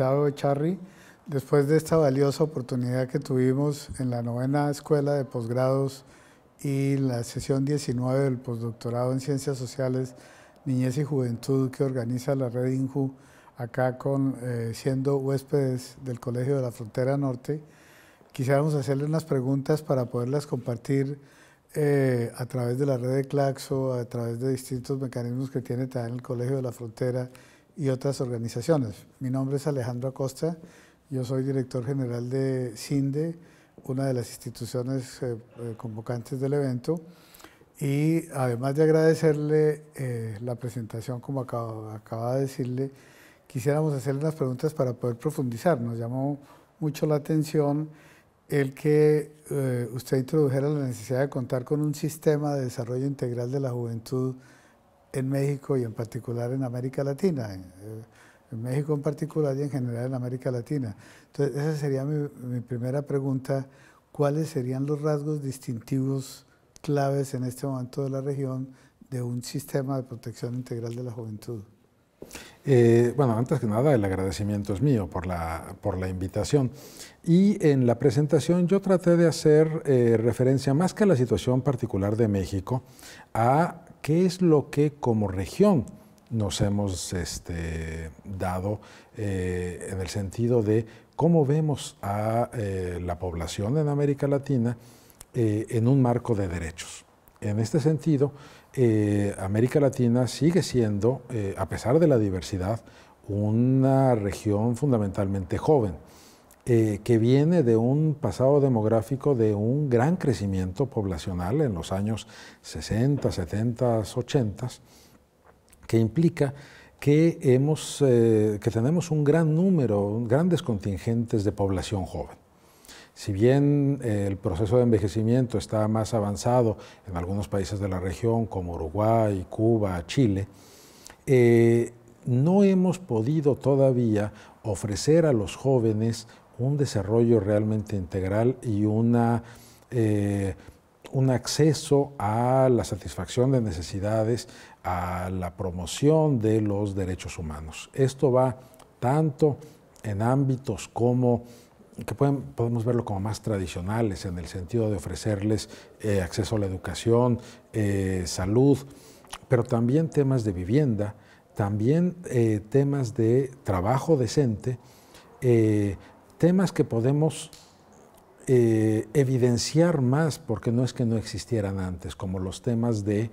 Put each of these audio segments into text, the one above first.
Chávez Echarri, después de esta valiosa oportunidad que tuvimos en la novena escuela de posgrados y la sesión 19 del postdoctorado en Ciencias Sociales, Niñez y Juventud que organiza la red INJU acá con, eh, siendo huéspedes del Colegio de la Frontera Norte, quisiéramos hacerle unas preguntas para poderlas compartir eh, a través de la red de Claxo, a través de distintos mecanismos que tiene también el Colegio de la Frontera y otras organizaciones. Mi nombre es Alejandro Acosta, yo soy director general de CINDE, una de las instituciones eh, eh, convocantes del evento, y además de agradecerle eh, la presentación, como acababa acaba de decirle, quisiéramos hacerle unas preguntas para poder profundizar. Nos llamó mucho la atención el que usted introdujera la necesidad de contar con un sistema de desarrollo integral de la juventud en México y en particular en América Latina, eh, en, México en particular y en general en América Latina. Entonces, esa sería mi, mi primera pregunta, ¿cuáles serían los rasgos distintivos claves en este momento de la región de un sistema de protección integral de la juventud? Eh, bueno, antes que nada, el agradecimiento es mío por la, invitación. Y en la presentación yo traté de hacer eh, referencia más que a la situación particular de México, a qué es lo que como región nos hemos este, dado eh, en el sentido de cómo vemos a la población en América Latina en un marco de derechos. En este sentido, eh, América Latina sigue siendo, eh, a pesar de la diversidad, una región fundamentalmente joven, eh, que viene de un pasado demográfico de un gran crecimiento poblacional en los años 60, 70, 80, que implica que, hemos, que tenemos un gran número, grandes contingentes de población joven. Si bien eh, el proceso de envejecimiento está más avanzado en algunos países de la región como Uruguay, Cuba, Chile, eh, no hemos podido todavía ofrecer a los jóvenes un desarrollo realmente integral y una, eh, un acceso a la satisfacción de necesidades, a la promoción de los derechos humanos. Esto va tanto en ámbitos como que podemos verlo como más tradicionales en el sentido de ofrecerles eh, acceso a la educación, eh, salud, pero también temas de vivienda, también eh, temas de trabajo decente, temas que podemos evidenciar más porque no es que no existieran antes, como los temas de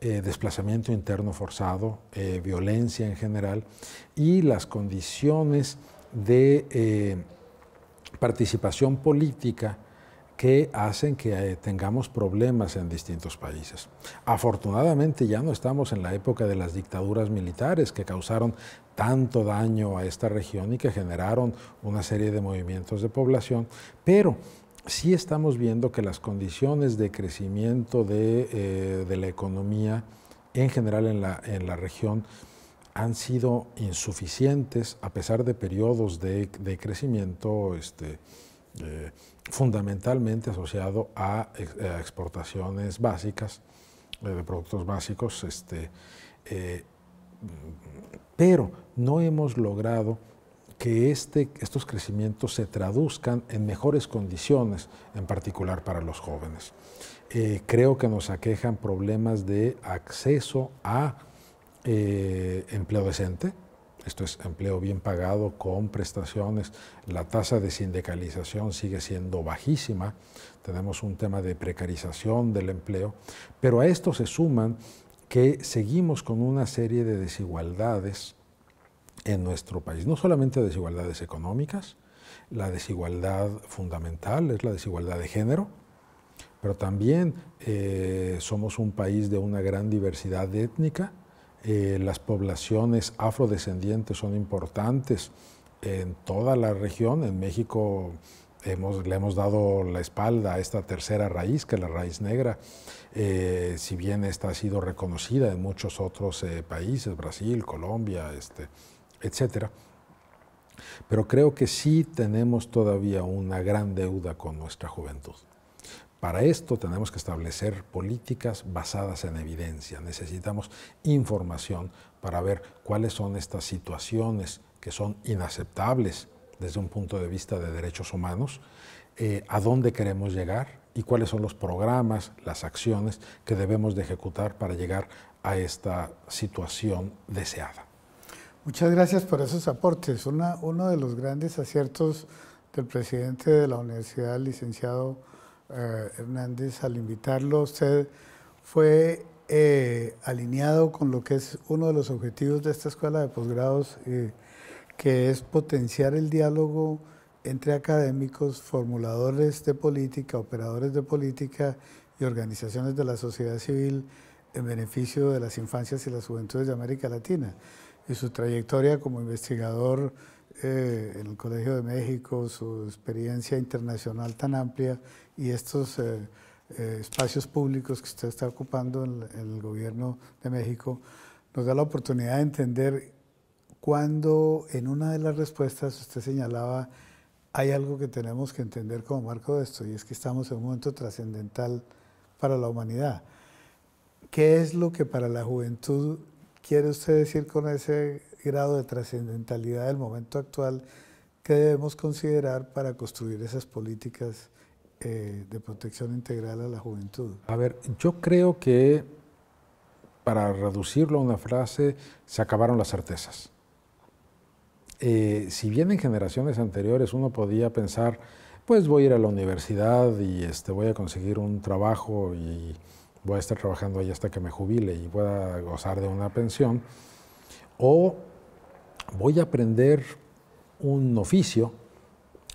desplazamiento interno forzado, violencia en general y las condiciones de participación política que hacen que eh, tengamos problemas en distintos países. Afortunadamente ya no estamos en la época de las dictaduras militares que causaron tanto daño a esta región y que generaron una serie de movimientos de población, pero sí estamos viendo que las condiciones de crecimiento de, eh, la economía en general en la, en la región han sido insuficientes a pesar de periodos de, crecimiento este, eh, fundamentalmente asociado a, exportaciones básicas, eh, de productos básicos, este, eh, pero no hemos logrado que este, estos crecimientos se traduzcan en mejores condiciones, en particular para los jóvenes. creo que nos aquejan problemas de acceso a eh, empleo decente, esto es empleo bien pagado con prestaciones, la tasa de sindicalización sigue siendo bajísima, tenemos un tema de precarización del empleo, pero a esto se suman que seguimos con una serie de desigualdades en nuestro país, no solamente desigualdades económicas, la desigualdad fundamental es la desigualdad de género, pero también eh, somos un país de una gran diversidad étnica, eh, las poblaciones afrodescendientes son importantes en toda la región. En México le hemos dado la espalda a esta tercera raíz, que es la raíz negra, eh, si bien esta ha sido reconocida en muchos otros eh, países, Brasil, Colombia, etc. Este, etcétera. Pero creo que sí tenemos todavía una gran deuda con nuestra juventud. Para esto tenemos que establecer políticas basadas en evidencia. Necesitamos información para ver cuáles son estas situaciones que son inaceptables desde un punto de vista de derechos humanos, eh, a dónde queremos llegar y cuáles son los programas, las acciones que debemos de ejecutar para llegar a esta situación deseada. Muchas gracias por esos aportes. uno de los grandes aciertos del presidente de la universidad, licenciado eh, Hernández, al invitarlo, usted fue eh, alineado con lo que es uno de los objetivos de esta escuela de posgrados, eh, que es potenciar el diálogo entre académicos, formuladores de política, operadores de política y organizaciones de la sociedad civil en beneficio de las infancias y las juventudes de América Latina. Y su trayectoria como investigador eh, en el Colegio de México, su experiencia internacional tan amplia y estos eh, eh, espacios públicos que usted está ocupando en, el gobierno de México, nos da la oportunidad de entender cuando en una de las respuestas usted señalaba, hay algo que tenemos que entender como marco de esto, y es que estamos en un momento trascendental para la humanidad. ¿Qué es lo que para la juventud quiere usted decir con ese grado de trascendentalidad del momento actual que debemos considerar para construir esas políticas eh, de protección integral a la juventud? A ver, yo creo que para reducirlo a una frase, se acabaron las certezas. Eh, si bien en generaciones anteriores uno podía pensar, pues voy a ir a la universidad y este, voy a conseguir un trabajo y voy a estar trabajando ahí hasta que me jubile y pueda gozar de una pensión, o voy a aprender un oficio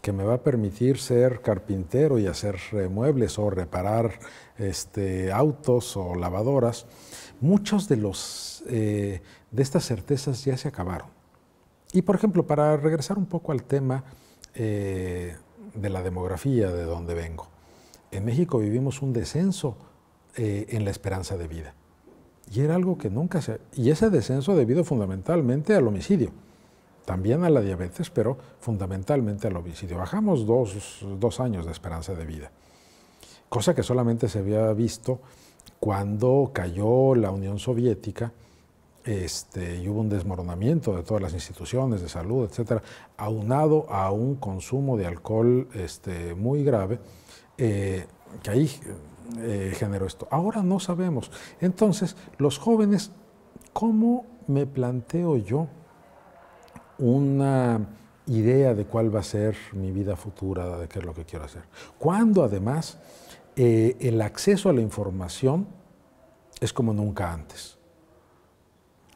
que me va a permitir ser carpintero y hacer muebles o reparar este, autos o lavadoras. Muchos de los eh, de estas certezas ya se acabaron. Y por ejemplo, para regresar un poco al tema eh, de la demografía de donde vengo, en México vivimos un descenso eh, en la esperanza de vida. Y era algo que nunca se... Y ese descenso debido fundamentalmente al homicidio, también a la diabetes, pero fundamentalmente al homicidio. Bajamos dos, dos años de esperanza de vida, cosa que solamente se había visto cuando cayó la Unión Soviética este, y hubo un desmoronamiento de todas las instituciones de salud, etcétera, aunado a un consumo de alcohol este, muy grave, eh, que ahí eh, generó esto. Ahora no sabemos. Entonces, los jóvenes, ¿cómo me planteo yo una idea de cuál va a ser mi vida futura, de qué es lo que quiero hacer? Cuando además eh, el acceso a la información es como nunca antes.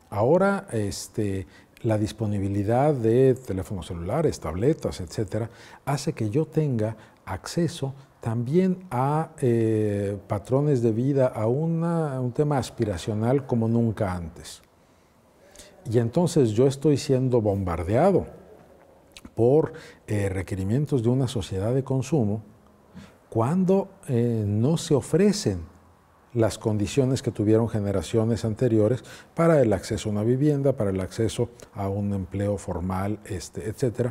Ahora este, la disponibilidad de teléfonos celulares, tabletas, etcétera, hace que yo tenga acceso también a eh, patrones de vida, a, un tema aspiracional como nunca antes. Y entonces yo estoy siendo bombardeado por eh, requerimientos de una sociedad de consumo cuando eh, no se ofrecen las condiciones que tuvieron generaciones anteriores para el acceso a una vivienda, para el acceso a un empleo formal, este, etc.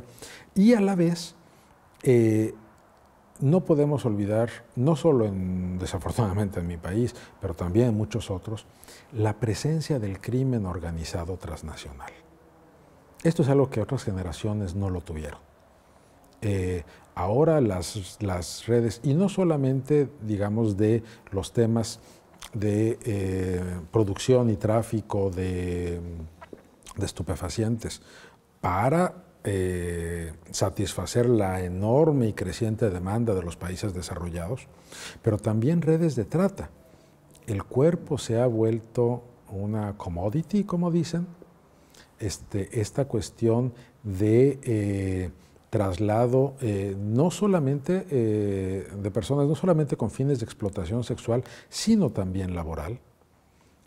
Y a la vez, no podemos olvidar, no solo en, desafortunadamente en mi país, pero también en muchos otros, la presencia del crimen organizado transnacional. Esto es algo que otras generaciones no lo tuvieron. Eh, ahora las, las, redes, y no solamente, digamos, de los temas de eh, producción y tráfico de, de estupefacientes, para eh, satisfacer la enorme y creciente demanda de los países desarrollados, pero también redes de trata. El cuerpo se ha vuelto una commodity, como dicen, este, esta cuestión de eh, traslado eh, no solamente de personas, no solamente con fines de explotación sexual, sino también laboral.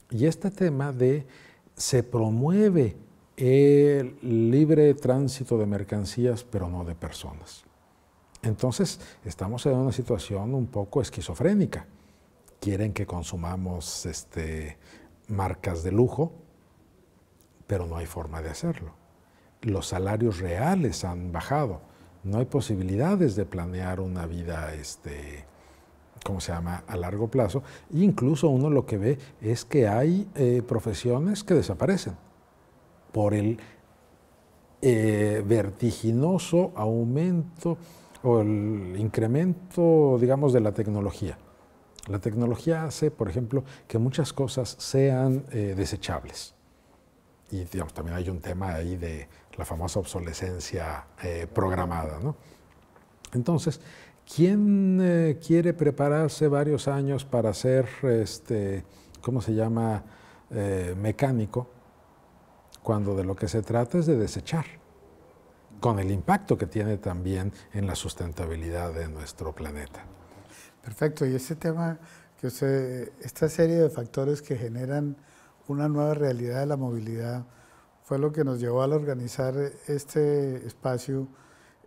Y este tema de se promueve el libre tránsito de mercancías, pero no de personas. Entonces, estamos en una situación un poco esquizofrénica. Quieren que consumamos este, marcas de lujo, pero no hay forma de hacerlo. Los salarios reales han bajado. No hay posibilidades de planear una vida, este, ¿cómo se llama?, a largo plazo. incluso uno lo que ve es que hay eh, profesiones que desaparecen por el eh, vertiginoso aumento o el incremento, digamos, de la tecnología. La tecnología hace, por ejemplo, que muchas cosas sean eh, desechables. Y digamos, también hay un tema ahí de la famosa obsolescencia eh, programada. Entonces, ¿quién quiere prepararse varios años para ser, este, ¿cómo se llama?, mecánico, cuando de lo que se trata es de desechar, con el impacto que tiene también en la sustentabilidad de nuestro planeta. Perfecto, y este tema que usted, esta serie de factores que generan una nueva realidad de la movilidad fue lo que nos llevó al organizar este espacio,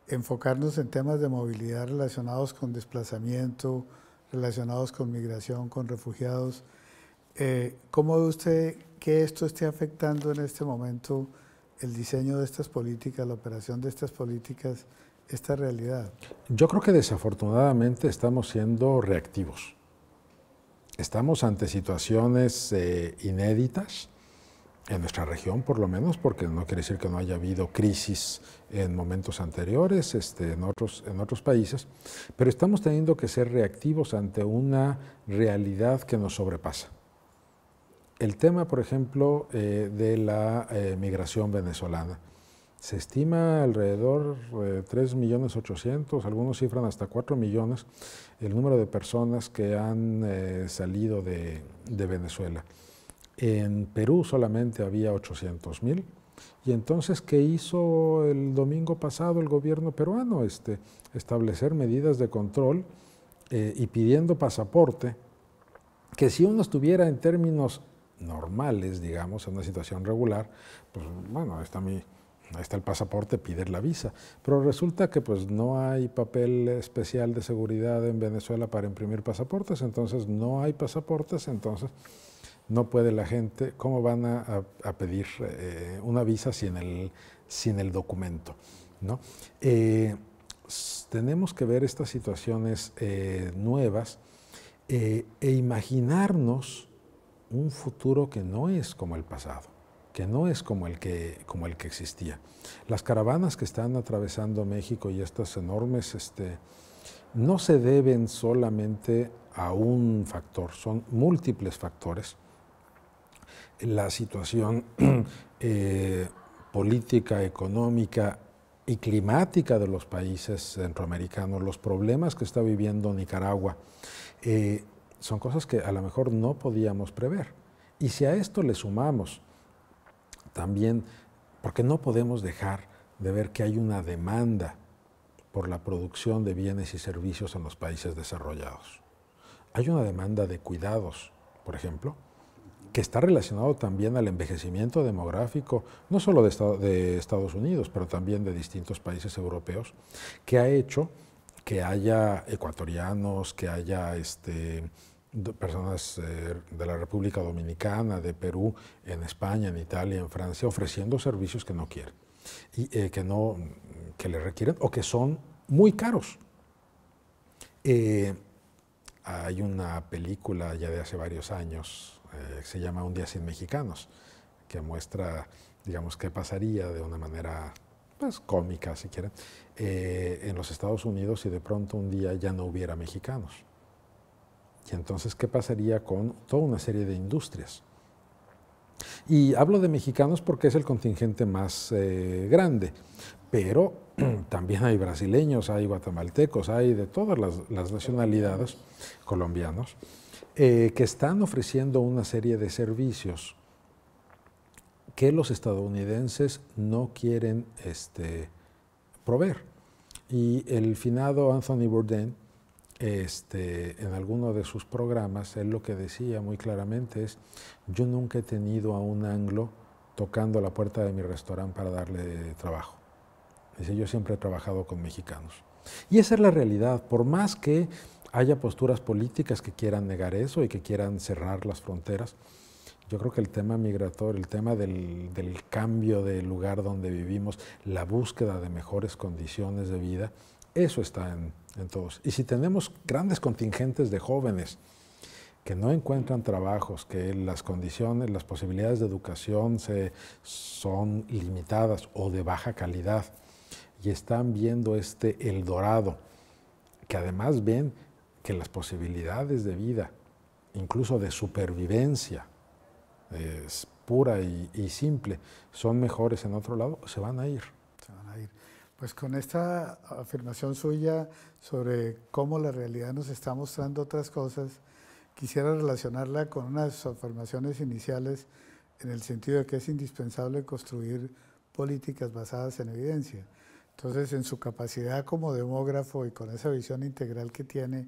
enfocarnos en temas de movilidad relacionados con desplazamiento, relacionados con migración, con refugiados. Eh, ¿Cómo ve usted que esto esté afectando en este momento el diseño de estas políticas, la operación de estas políticas, esta realidad? Yo creo que desafortunadamente estamos siendo reactivos. Estamos ante situaciones eh, inéditas en nuestra región, por lo menos, porque no quiere decir que no haya habido crisis en momentos anteriores, este, en, otros, en otros países, pero estamos teniendo que ser reactivos ante una realidad que nos sobrepasa el tema, por ejemplo, eh, de la eh, migración venezolana. Se estima alrededor de eh, 3.800.000, algunos cifran hasta 4 millones, el número de personas que han salido de, Venezuela. En Perú solamente había 800.000. Y entonces, ¿qué hizo el domingo pasado el gobierno peruano? Este, establecer medidas de control y pidiendo pasaporte, que si uno estuviera en términos normales, digamos, en una situación regular, pues bueno, está mi, ahí está el pasaporte, pide la visa. Pero resulta que pues no hay papel especial de seguridad en Venezuela para imprimir pasaportes, entonces no hay pasaportes, entonces no puede la gente, ¿cómo van a, pedir eh, una visa sin el, sin el documento? ¿no? Eh, tenemos que ver estas situaciones eh, nuevas e imaginarnos un futuro que no es como el pasado, que no es como el que, como el que existía. Las caravanas que están atravesando México y estas enormes este, no se deben solamente a un factor, son múltiples factores. La situación eh, política, económica y climática de los países centroamericanos, los problemas que está viviendo Nicaragua, eh, son cosas que a lo mejor no podíamos prever. Y si a esto le sumamos también, porque no podemos dejar de ver que hay una demanda por la producción de bienes y servicios en los países desarrollados. Hay una demanda de cuidados, por ejemplo, que está relacionado también al envejecimiento demográfico, no solo de, Estados Unidos, pero también de distintos países europeos, que ha hecho que haya ecuatorianos, que haya este, personas eh, de la República Dominicana, de Perú, en España, en Italia, en Francia, ofreciendo servicios que no quieren y eh, que no que le requieren o que son muy caros. Eh, hay una película ya de hace varios años que se llama Un día sin mexicanos, que muestra, digamos, qué pasaría de una manera pues, cómica, si quieren, en los Estados Unidos si de pronto un día ya no hubiera mexicanos entonces, ¿qué pasaría con toda una serie de industrias? Y hablo de mexicanos porque es el contingente más eh, grande, pero también hay brasileños, hay guatemaltecos, hay de todas las, nacionalidades, colombianos, eh, que están ofreciendo una serie de servicios que los estadounidenses no quieren este, proveer. Y el finado Anthony Bourdain este, en alguno de sus programas, él lo que decía muy claramente es, yo nunca he tenido a un anglo tocando la puerta de mi restaurante para darle trabajo. Dice, yo siempre he trabajado con mexicanos. Y esa es la realidad, por más que haya posturas políticas que quieran negar eso y que quieran cerrar las fronteras, yo creo que el tema migratorio, el tema del, cambio del lugar donde vivimos, la búsqueda de mejores condiciones de vida, eso está en, y si tenemos grandes contingentes de jóvenes que no encuentran trabajos, que las condiciones, las posibilidades de educación se, son limitadas o de baja calidad, y están viendo este El Dorado, que además ven que las posibilidades de vida, incluso de supervivencia, pura y simple, son mejores en otro lado, se van a ir. Pues con esta afirmación suya sobre cómo la realidad nos está mostrando otras cosas, quisiera relacionarla con unas afirmaciones iniciales en el sentido de que es indispensable construir políticas basadas en evidencia. Entonces, en su capacidad como demógrafo y con esa visión integral que tiene,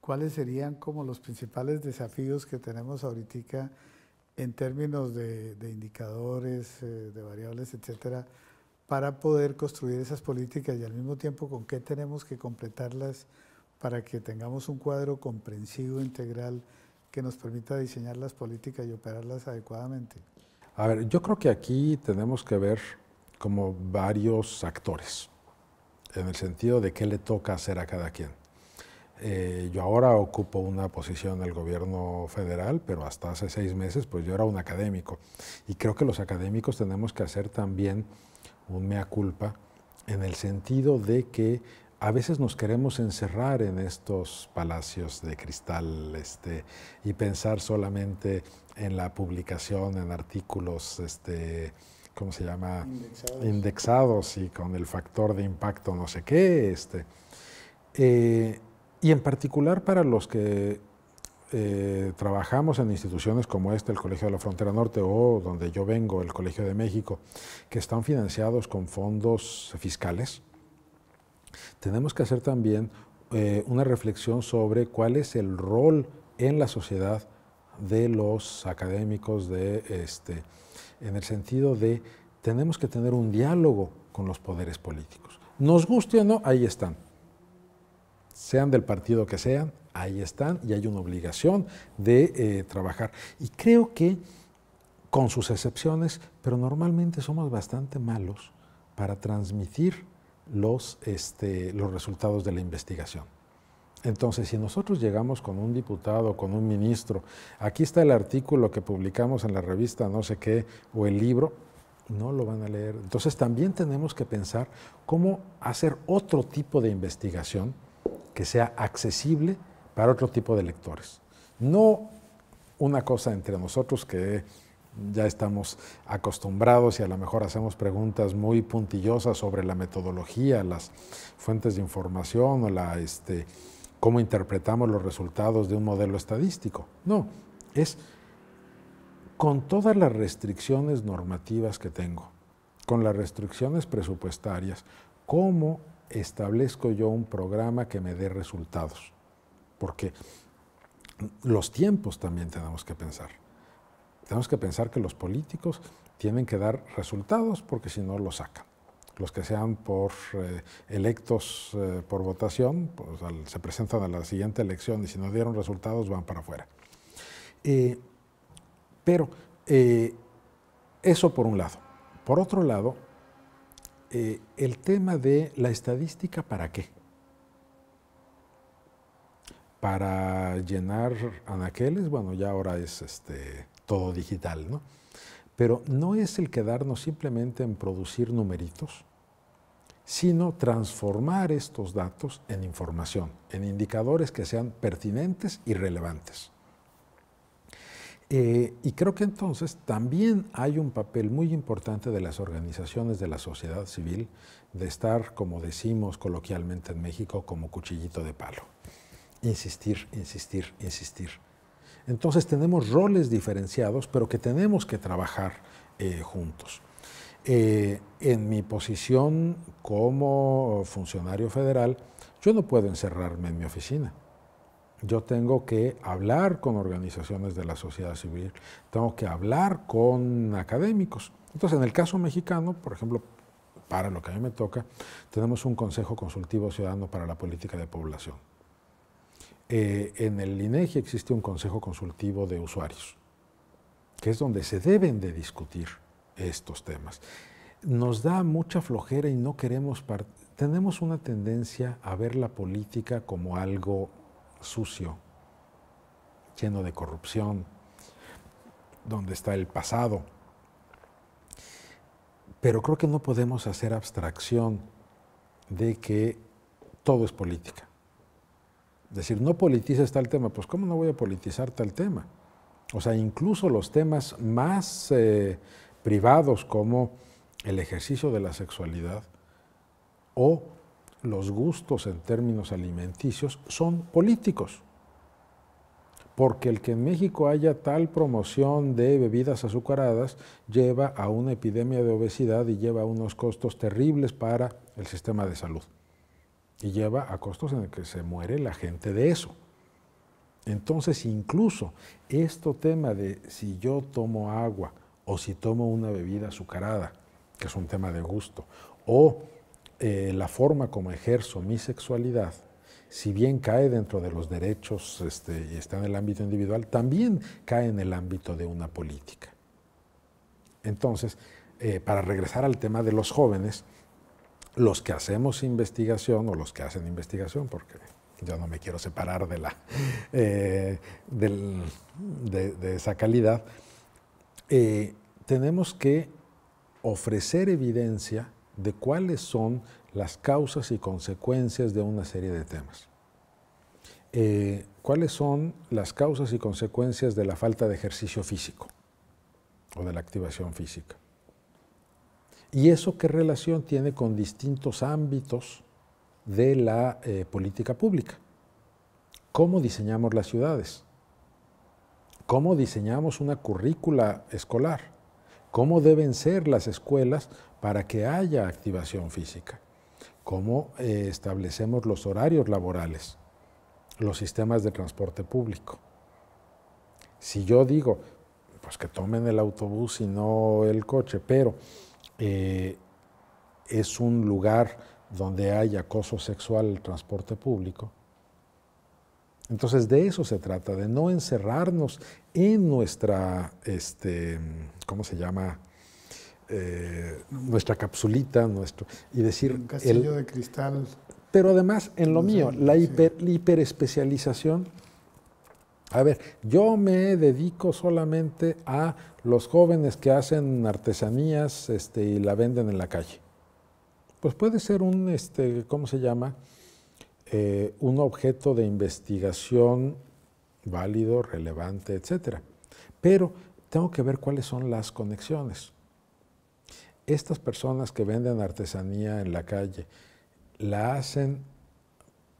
¿cuáles serían como los principales desafíos que tenemos ahorita en términos de, de indicadores, eh, de variables, etcétera, para poder construir esas políticas y al mismo tiempo con qué tenemos que completarlas para que tengamos un cuadro comprensivo, integral, que nos permita diseñar las políticas y operarlas adecuadamente. A ver, yo creo que aquí tenemos que ver como varios actores, en el sentido de qué le toca hacer a cada quien. Eh, yo ahora ocupo una posición en el gobierno federal, pero hasta hace seis meses pues yo era un académico. Y creo que los académicos tenemos que hacer también un mea culpa, en el sentido de que a veces nos queremos encerrar en estos palacios de cristal este, y pensar solamente en la publicación, en artículos, este, ¿cómo se llama? Indexados. y con el factor de impacto no sé qué. Este. Eh, y en particular para los que eh, trabajamos en instituciones como este, el Colegio de la Frontera Norte o donde yo vengo, el Colegio de México, que están financiados con fondos fiscales, tenemos que hacer también eh, una reflexión sobre cuál es el rol en la sociedad de los académicos, de este, en el sentido de tenemos que tener un diálogo con los poderes políticos. Nos guste o no, ahí están. Sean del partido que sean, ahí están y hay una obligación de eh, trabajar. Y creo que, con sus excepciones, pero normalmente somos bastante malos para transmitir los, este, los resultados de la investigación. Entonces, si nosotros llegamos con un diputado, con un ministro, aquí está el artículo que publicamos en la revista no sé qué, o el libro, no lo van a leer. Entonces, también tenemos que pensar cómo hacer otro tipo de investigación que sea accesible para otro tipo de lectores. No una cosa entre nosotros que ya estamos acostumbrados y a lo mejor hacemos preguntas muy puntillosas sobre la metodología, las fuentes de información o la, este, cómo interpretamos los resultados de un modelo estadístico. No, es con todas las restricciones normativas que tengo, con las restricciones presupuestarias, cómo establezco yo un programa que me dé resultados porque los tiempos también tenemos que pensar. Tenemos que pensar que los políticos tienen que dar resultados porque si no los sacan. Los que sean por eh, electos eh, por votación, pues, se presentan a la siguiente elección y si no dieron resultados van para afuera. Eh, pero eso por un lado. Por otro lado, el tema de la estadística para qué para llenar anaqueles, bueno, ya ahora es este, todo digital, ¿no? Pero no es el quedarnos simplemente en producir numeritos, sino transformar estos datos en información, en indicadores que sean pertinentes y relevantes. Eh, y creo que entonces también hay un papel muy importante de las organizaciones de la sociedad civil de estar, como decimos coloquialmente en México, como cuchillito de palo insistir, insistir, insistir. Entonces tenemos roles diferenciados, pero que tenemos que trabajar eh, juntos. Eh, en mi posición como funcionario federal, yo no puedo encerrarme en mi oficina. Yo tengo que hablar con organizaciones de la sociedad civil, tengo que hablar con académicos. Entonces, en el caso mexicano, por ejemplo, para lo que a mí me toca, tenemos un Consejo Consultivo Ciudadano para la Política de Población eh, en el INEGI existe un consejo consultivo de usuarios, que es donde se deben de discutir estos temas. Nos da mucha flojera y no queremos... Tenemos una tendencia a ver la política como algo sucio, lleno de corrupción, donde está el pasado. Pero creo que no podemos hacer abstracción de que todo es política Decir, no politices tal tema, pues ¿cómo no voy a politizar tal tema? O sea, incluso los temas más eh, privados como el ejercicio de la sexualidad o los gustos en términos alimenticios son políticos. Porque el que en México haya tal promoción de bebidas azucaradas lleva a una epidemia de obesidad y lleva a unos costos terribles para el sistema de salud y lleva a costos en el que se muere la gente de eso. Entonces, incluso esto tema de si yo tomo agua o si tomo una bebida azucarada, que es un tema de gusto, o eh, la forma como ejerzo mi sexualidad, si bien cae dentro de los derechos este, y está en el ámbito individual, también cae en el ámbito de una política. Entonces, eh, para regresar al tema de los jóvenes, los que hacemos investigación o los que hacen investigación, porque yo no me quiero separar de, la, eh, de, esa calidad, eh, tenemos que ofrecer evidencia de cuáles son las causas y consecuencias de una serie de temas. Eh, ¿Cuáles son las causas y consecuencias de la falta de ejercicio físico o de la activación física? ¿Y eso qué relación tiene con distintos ámbitos de la eh, política pública? ¿Cómo diseñamos las ciudades? ¿Cómo diseñamos una currícula escolar? ¿Cómo deben ser las escuelas para que haya activación física? ¿Cómo eh, establecemos los horarios laborales? Los sistemas de transporte público. Si yo digo, pues que tomen el autobús y no el coche, pero eh, es un lugar donde hay acoso sexual el transporte público. Entonces de eso se trata, de no encerrarnos en nuestra, este, ¿cómo se llama? Eh, nuestra capsulita, nuestro, y decir... Un castillo de cristal. Pero además, en lo mío, la hiperespecialización a ver, yo me dedico solamente a los jóvenes que hacen artesanías este, y la venden en la calle. Pues puede ser un, este, ¿cómo se llama? Eh, un objeto de investigación válido, relevante, etc. Pero tengo que ver cuáles son las conexiones. Estas personas que venden artesanía en la calle, ¿la hacen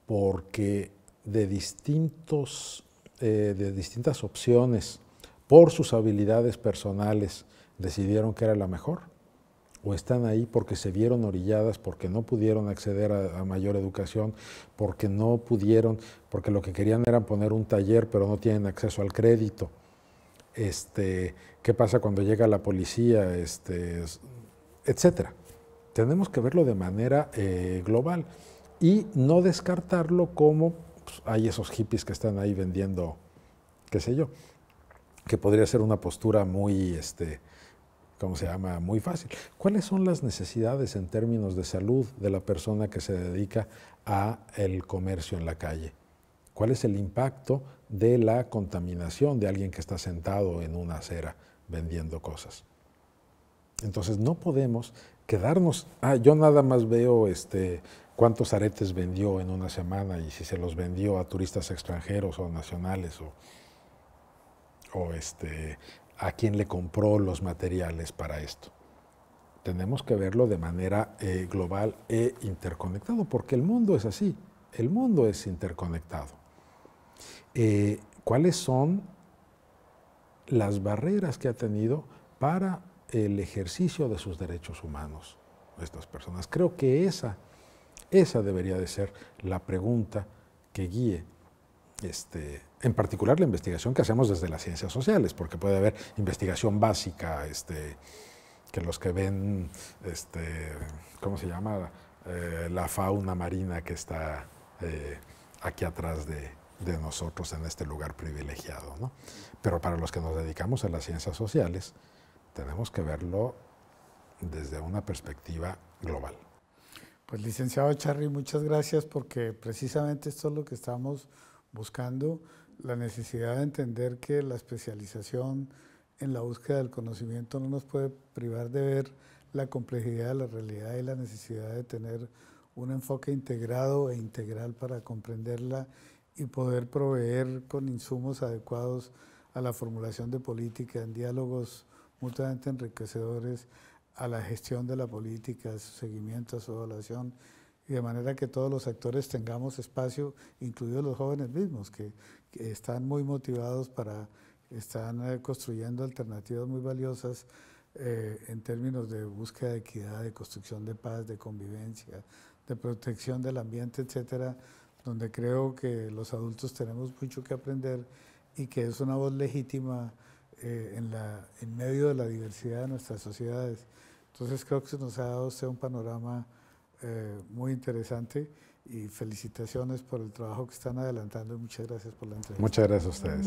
porque de distintos eh, de distintas opciones por sus habilidades personales decidieron que era la mejor? ¿O están ahí porque se vieron orilladas, porque no pudieron acceder a, mayor educación, porque no pudieron, porque lo que querían era poner un taller, pero no tienen acceso al crédito? Este, ¿Qué pasa cuando llega la policía? Este, etcétera. Tenemos que verlo de manera eh, global y no descartarlo como pues, hay esos hippies que están ahí vendiendo, qué sé yo, que podría ser una postura muy, este, ¿cómo se llama? Muy fácil. ¿Cuáles son las necesidades en términos de salud de la persona que se dedica a el comercio en la calle? ¿Cuál es el impacto de la contaminación de alguien que está sentado en una acera vendiendo cosas? Entonces no podemos quedarnos, ah, yo nada más veo este, cuántos aretes vendió en una semana y si se los vendió a turistas extranjeros o nacionales o, este, a quién le compró los materiales para esto. Tenemos que verlo de manera eh, global e interconectado, porque el mundo es así, el mundo es interconectado. Eh, ¿Cuáles son las barreras que ha tenido para el ejercicio de sus derechos humanos estas personas? Creo que esa esa debería de ser la pregunta que guíe este, en particular la investigación que hacemos desde las ciencias sociales, porque puede haber investigación básica, este, que los que ven, este, ¿cómo se llama? Eh, la fauna marina que está eh, aquí atrás de, nosotros en este lugar privilegiado. Pero para los que nos dedicamos a las ciencias sociales, tenemos que verlo desde una perspectiva global. Pues licenciado Charry, muchas gracias porque precisamente esto es lo que estamos buscando, la necesidad de entender que la especialización en la búsqueda del conocimiento no nos puede privar de ver la complejidad de la realidad y la necesidad de tener un enfoque integrado e integral para comprenderla y poder proveer con insumos adecuados a la formulación de política en diálogos mutuamente enriquecedores, a la gestión de la política, a su seguimiento, a su evaluación, y de manera que todos los actores tengamos espacio, incluidos los jóvenes mismos, que, están muy motivados para, están eh, construyendo alternativas muy valiosas eh, en términos de búsqueda de equidad, de construcción de paz, de convivencia, de protección del ambiente, etcétera, donde creo que los adultos tenemos mucho que aprender y que es una voz legítima eh, en medio de la diversidad de nuestras sociedades. Entonces creo que se nos ha dado usted un panorama eh, muy interesante y felicitaciones por el trabajo que están adelantando y muchas gracias por la entrevista. Muchas gracias a ustedes.